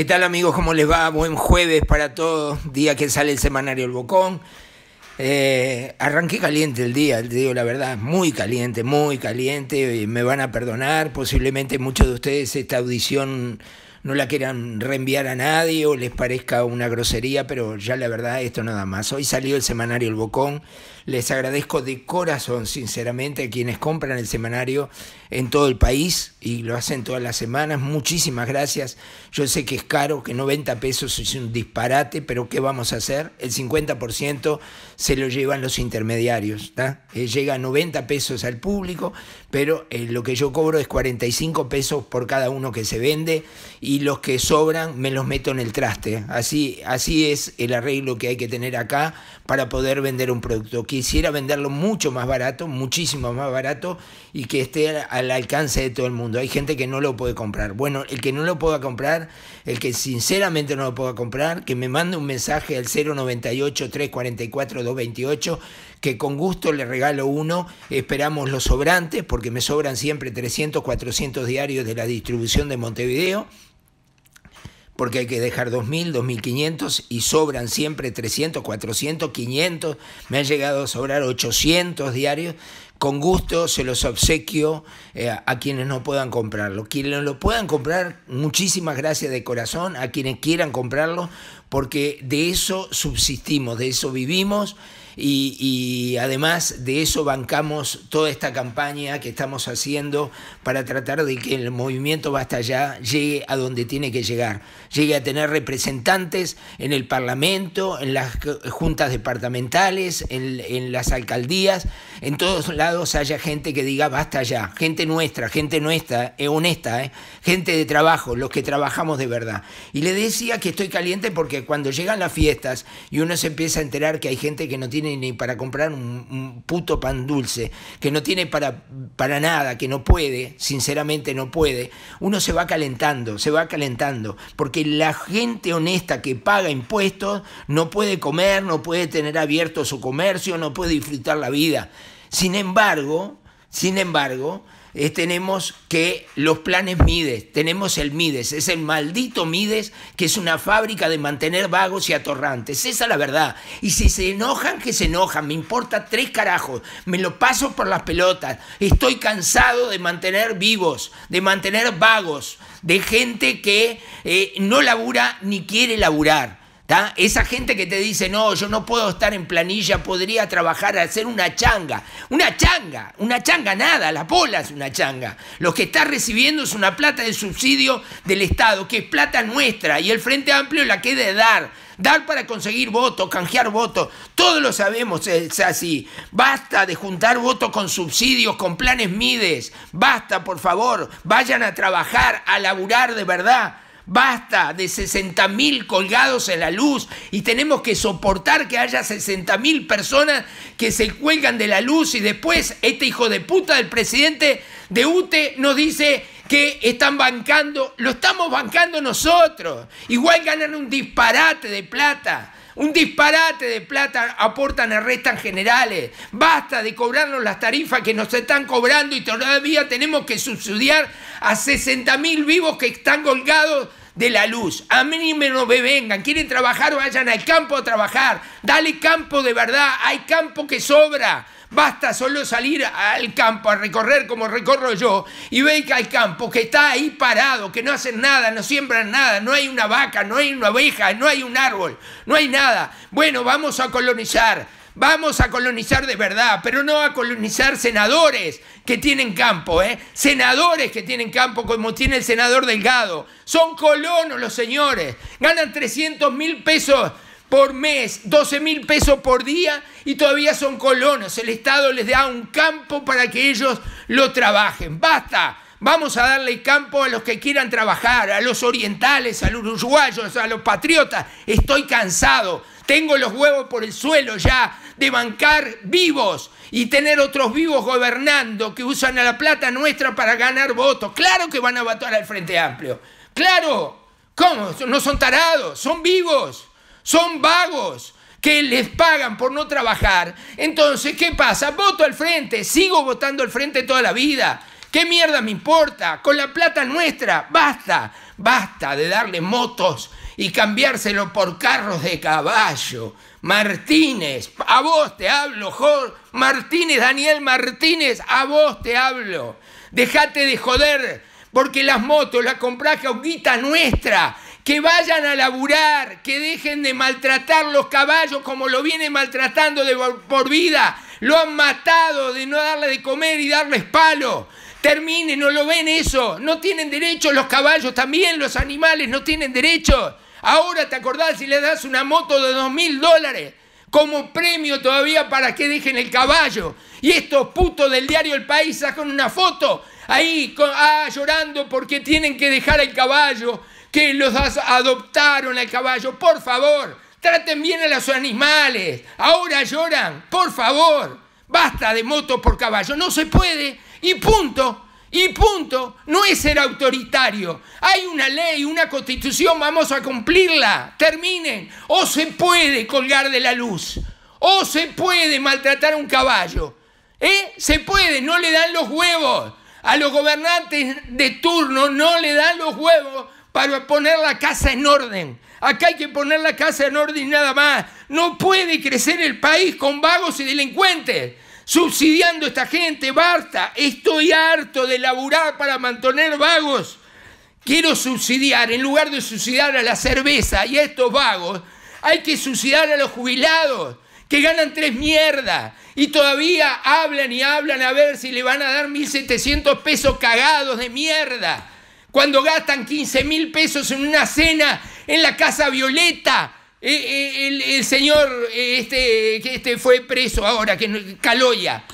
¿Qué tal amigos? ¿Cómo les va? Buen jueves para todos, día que sale el semanario El Bocón. Eh, arranqué caliente el día, te digo la verdad, muy caliente, muy caliente. Eh, me van a perdonar, posiblemente muchos de ustedes esta audición no la quieran reenviar a nadie o les parezca una grosería, pero ya la verdad esto nada más. Hoy salió el semanario El Bocón. Les agradezco de corazón, sinceramente, a quienes compran el semanario en todo el país y lo hacen todas las semanas. Muchísimas gracias. Yo sé que es caro, que 90 pesos es un disparate, pero ¿qué vamos a hacer? El 50% se lo llevan los intermediarios. Eh, llega 90 pesos al público, pero eh, lo que yo cobro es 45 pesos por cada uno que se vende. Y y los que sobran me los meto en el traste. Así, así es el arreglo que hay que tener acá para poder vender un producto. Quisiera venderlo mucho más barato, muchísimo más barato y que esté al alcance de todo el mundo. Hay gente que no lo puede comprar. Bueno, el que no lo pueda comprar, el que sinceramente no lo pueda comprar, que me mande un mensaje al 098 344 228 que con gusto le regalo uno. Esperamos los sobrantes porque me sobran siempre 300, 400 diarios de la distribución de Montevideo porque hay que dejar 2.000, 2.500 y sobran siempre 300, 400, 500. Me han llegado a sobrar 800 diarios. Con gusto se los obsequio eh, a quienes no puedan comprarlo. Quienes lo puedan comprar, muchísimas gracias de corazón a quienes quieran comprarlo, porque de eso subsistimos, de eso vivimos y, además de eso bancamos toda esta campaña que estamos haciendo para tratar de que el movimiento Basta Ya llegue a donde tiene que llegar, llegue a tener representantes en el Parlamento, en las juntas departamentales, en, las alcaldías, en todos lados haya gente que diga basta ya, gente nuestra, gente nuestra, eh, honesta, eh, gente de trabajo, los que trabajamos de verdad. Y le decía que estoy caliente porque cuando llegan las fiestas y uno se empieza a enterar que hay gente que no tiene ni para comprar un, puto pan dulce, que no tiene para nada, que no puede, sinceramente no puede, uno se va calentando, se va calentando, porque la gente honesta que paga impuestos no puede comer, no puede tener abierto su comercio, no puede disfrutar la vida. Sin embargo, sin embargo, tenemos que los planes Mides, tenemos el Mides, es el maldito Mides que es una fábrica de mantener vagos y atorrantes, esa es la verdad. Y si se enojan, que se enojan, me importa tres carajos, me lo paso por las pelotas, estoy cansado de mantener vivos, de mantener vagos, de gente que eh, no labura ni quiere laburar. Esa gente que te dice, no, yo no puedo estar en planilla, podría trabajar, hacer una changa. Una changa, una changa nada, la pola es una changa. Lo que está recibiendo es una plata de subsidio del Estado, que es plata nuestra, y el Frente Amplio la queda de dar. Dar para conseguir votos, canjear votos, todos lo sabemos, es así. Basta de juntar votos con subsidios, con planes Mides. Basta, por favor, vayan a trabajar, a laburar de verdad basta de mil colgados en la luz y tenemos que soportar que haya mil personas que se cuelgan de la luz y después este hijo de puta del presidente de UTE nos dice que están bancando, lo estamos bancando nosotros. Igual ganan un disparate de plata. Un disparate de plata aportan a restas generales. Basta de cobrarnos las tarifas que nos están cobrando y todavía tenemos que subsidiar a 60.000 vivos que están colgados de la luz. A mí me no me vengan. Quieren trabajar, vayan al campo a trabajar. Dale campo de verdad. Hay campo que sobra. Basta solo salir al campo a recorrer como recorro yo y ve que hay campo que está ahí parado, que no hacen nada, no siembran nada, no hay una vaca, no hay una abeja, no hay un árbol, no hay nada. Bueno, vamos a colonizar Vamos a colonizar de verdad, pero no a colonizar senadores que tienen campo, ¿eh? Senadores que tienen campo, como tiene el senador Delgado. Son colonos los señores. Ganan 300 mil pesos por mes, 12 mil pesos por día y todavía son colonos. El Estado les da un campo para que ellos lo trabajen. ¡Basta! Vamos a darle campo a los que quieran trabajar, a los orientales, a los uruguayos, a los patriotas. Estoy cansado tengo los huevos por el suelo ya de bancar vivos y tener otros vivos gobernando que usan a la plata nuestra para ganar votos. Claro que van a votar al Frente Amplio. Claro. ¿Cómo? No son tarados, son vivos, son vagos que les pagan por no trabajar. Entonces, ¿qué pasa? Voto al frente, sigo votando al frente toda la vida. ¿Qué mierda me importa? Con la plata nuestra, basta, basta de darle motos y cambiárselo por carros de caballo. Martínez, a vos te hablo, Jorge. Martínez, Daniel Martínez, a vos te hablo. Dejate de joder, porque las motos las compras guita nuestra. Que vayan a laburar, que dejen de maltratar los caballos como lo vienen maltratando de por vida. Lo han matado de no darle de comer y darles palo. Terminen no lo ven eso. No tienen derechos los caballos también, los animales no tienen derecho. Ahora te acordás si le das una moto de dos mil dólares como premio todavía para que dejen el caballo. Y estos putos del diario El País sacan una foto ahí ah, llorando porque tienen que dejar el caballo, que los adoptaron al caballo. Por favor, traten bien a los animales. Ahora lloran, por favor. Basta de motos por caballo, no se puede. Y punto. Y punto, no es ser autoritario. Hay una ley, una constitución, vamos a cumplirla. Terminen. O se puede colgar de la luz, o se puede maltratar a un caballo. ¿Eh? Se puede, no le dan los huevos. A los gobernantes de turno no le dan los huevos para poner la casa en orden. Acá hay que poner la casa en orden y nada más. No puede crecer el país con vagos y delincuentes subsidiando a esta gente, basta, estoy harto de laburar para mantener vagos. Quiero subsidiar, en lugar de subsidiar a la cerveza y a estos vagos, hay que subsidiar a los jubilados que ganan tres mierdas y todavía hablan y hablan a ver si le van a dar 1.700 pesos cagados de mierda. Cuando gastan 15.000 pesos en una cena en la Casa Violeta, eh, eh, el, señor eh, este, que este fue preso ahora, que Caloya.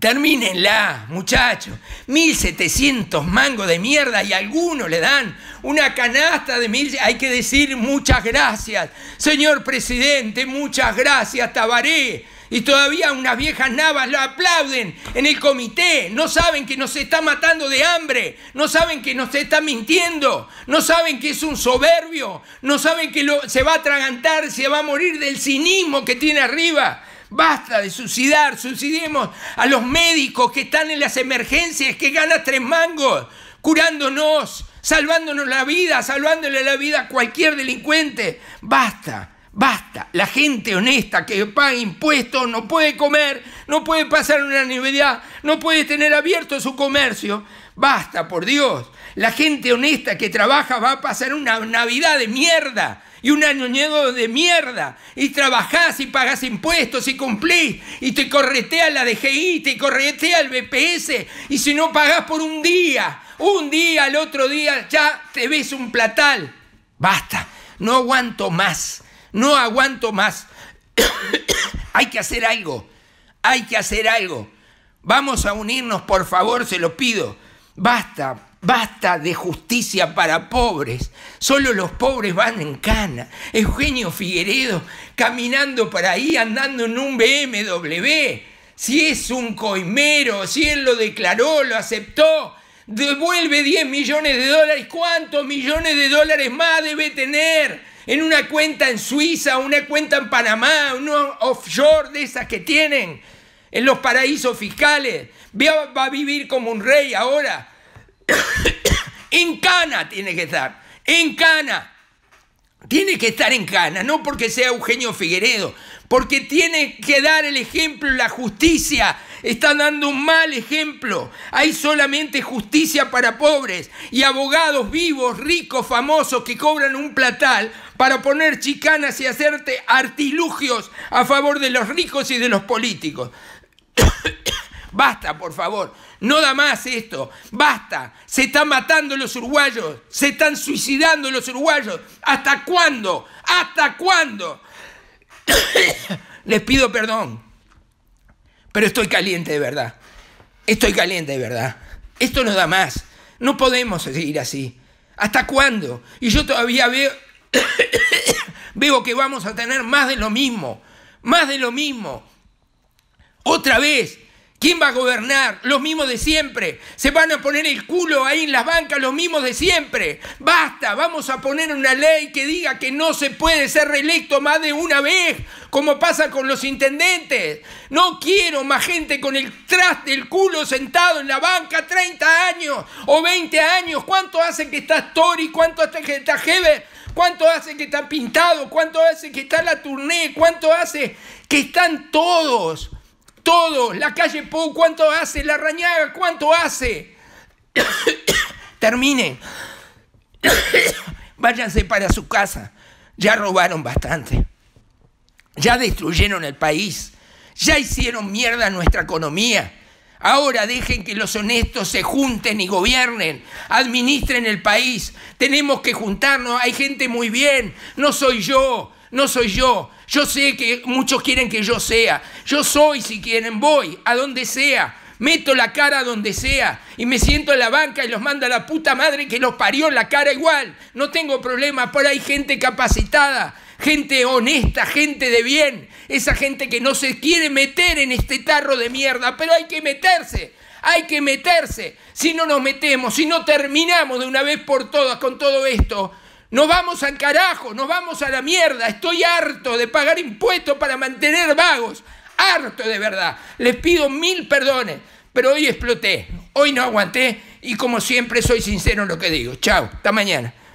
Termínenla, muchachos. 1700 mangos de mierda y algunos le dan una canasta de mil. Hay que decir muchas gracias, señor presidente, muchas gracias, Tabaré y todavía unas viejas navas lo aplauden en el comité. No saben que nos está matando de hambre. No saben que nos está mintiendo. No saben que es un soberbio. No saben que lo, se va a atragantar, se va a morir del cinismo que tiene arriba. Basta de suicidar. Suicidemos a los médicos que están en las emergencias, que ganan tres mangos, curándonos, salvándonos la vida, salvándole la vida a cualquier delincuente. Basta. Basta, la gente honesta que paga impuestos no puede comer, no puede pasar una Navidad, no puede tener abierto su comercio. Basta, por Dios. La gente honesta que trabaja va a pasar una Navidad de mierda y un año nuevo de mierda. Y trabajás y pagás impuestos y cumplís y te corretea la DGI, te corretea el BPS y si no pagás por un día, un día, al otro día ya te ves un platal. Basta, no aguanto más no aguanto más. Hay que hacer algo, hay que hacer algo. Vamos a unirnos, por favor, se lo pido. Basta, Basta de justicia para pobres. Solo los pobres van en cana. Eugenio Figueredo caminando para ahí, andando en un BMW. Si es un coimero, si él lo declaró, lo aceptó, devuelve 10 millones de dólares. ¿Cuántos millones de dólares más debe tener? en una cuenta en Suiza, una cuenta en Panamá, uno offshore de esas que tienen, en los paraísos fiscales. Va a vivir como un rey ahora. en Cana tiene que estar, en Cana. Tiene que estar en Cana, no porque sea Eugenio Figueredo, porque tiene que dar el ejemplo, la justicia. Está dando un mal ejemplo. Hay solamente justicia para pobres y abogados vivos, ricos, famosos que cobran un platal para poner chicanas y hacerte artilugios a favor de los ricos y de los políticos. Basta, por favor. No da más esto. Basta. Se están matando los uruguayos. Se están suicidando los uruguayos. ¿Hasta cuándo? ¿Hasta cuándo? Les pido perdón. Pero estoy caliente de verdad. Estoy caliente de verdad. Esto no da más. No podemos seguir así. ¿Hasta cuándo? Y yo todavía veo veo que vamos a tener más de lo mismo, más de lo mismo. Otra vez, ¿quién va a gobernar? Los mismos de siempre. Se van a poner el culo ahí en las bancas, los mismos de siempre. Basta, vamos a poner una ley que diga que no se puede ser reelecto más de una vez, como pasa con los intendentes. No quiero más gente con el traste del culo sentado en la banca 30 años o 20 años. ¿Cuánto hace que está Tori? ¿Cuánto hace que está Heber? ¿Cuánto hace que está pintado? ¿Cuánto hace que está la tournée? ¿Cuánto hace que están todos? Todos. La calle Pou, ¿cuánto hace? La Rañaga, ¿cuánto hace? Terminen. Váyanse para su casa. Ya robaron bastante. Ya destruyeron el país. Ya hicieron mierda nuestra economía Ahora dejen que los honestos se junten y gobiernen, administren el país. Tenemos que juntarnos, hay gente muy bien, no soy yo, no soy yo. Yo sé que muchos quieren que yo sea. Yo soy, si quieren, voy, a donde sea meto la cara donde sea y me siento en la banca y los manda la puta madre que los parió la cara igual. No tengo problema, por ahí gente capacitada, gente honesta, gente de bien, esa gente que no se quiere meter en este tarro de mierda, pero hay que meterse. Hay que meterse. Si no nos metemos, si no terminamos de una vez por todas con todo esto, nos vamos al carajo, nos vamos a la mierda. Estoy harto de pagar impuestos para mantener vagos harto de verdad. Les pido mil perdones, pero hoy exploté, hoy no aguanté y como siempre soy sincero en lo que digo. Chao, hasta mañana.